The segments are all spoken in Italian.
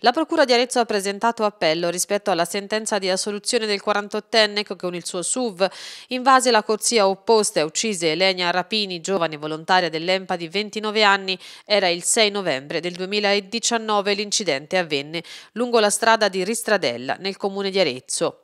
La Procura di Arezzo ha presentato appello rispetto alla sentenza di assoluzione del 48enne che con il suo SUV invase la corsia opposta e uccise Elenia Rapini, giovane volontaria dell'EMPA di 29 anni. Era il 6 novembre del 2019 l'incidente avvenne lungo la strada di Ristradella nel comune di Arezzo.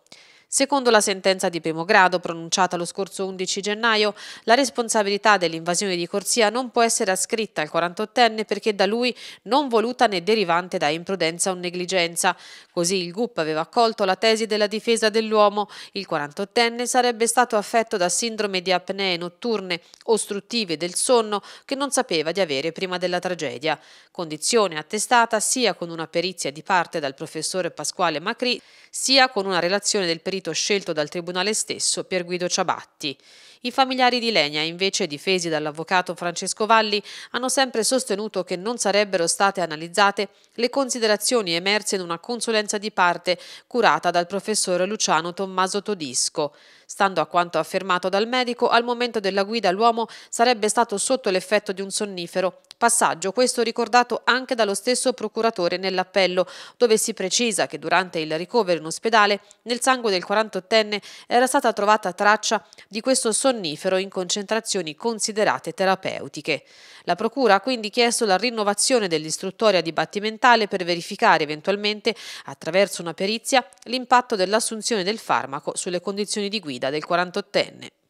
Secondo la sentenza di primo grado pronunciata lo scorso 11 gennaio, la responsabilità dell'invasione di corsia non può essere ascritta al 48enne perché da lui non voluta né derivante da imprudenza o negligenza. Così il GUP aveva accolto la tesi della difesa dell'uomo. Il 48enne sarebbe stato affetto da sindrome di apnee notturne ostruttive del sonno che non sapeva di avere prima della tragedia, condizione attestata sia con una perizia di parte dal professore Pasquale Macri, sia con una relazione del perito rito scelto dal Tribunale stesso per Guido Ciabatti. I familiari di Legna, invece difesi dall'avvocato Francesco Valli, hanno sempre sostenuto che non sarebbero state analizzate le considerazioni emerse in una consulenza di parte curata dal professore Luciano Tommaso Todisco. Stando a quanto affermato dal medico, al momento della guida l'uomo sarebbe stato sotto l'effetto di un sonnifero Passaggio questo ricordato anche dallo stesso procuratore nell'appello, dove si precisa che durante il ricovero in ospedale nel sangue del 48enne era stata trovata traccia di questo sonnifero in concentrazioni considerate terapeutiche. La procura ha quindi chiesto la rinnovazione dell'istruttoria dibattimentale per verificare eventualmente, attraverso una perizia, l'impatto dell'assunzione del farmaco sulle condizioni di guida del 48enne.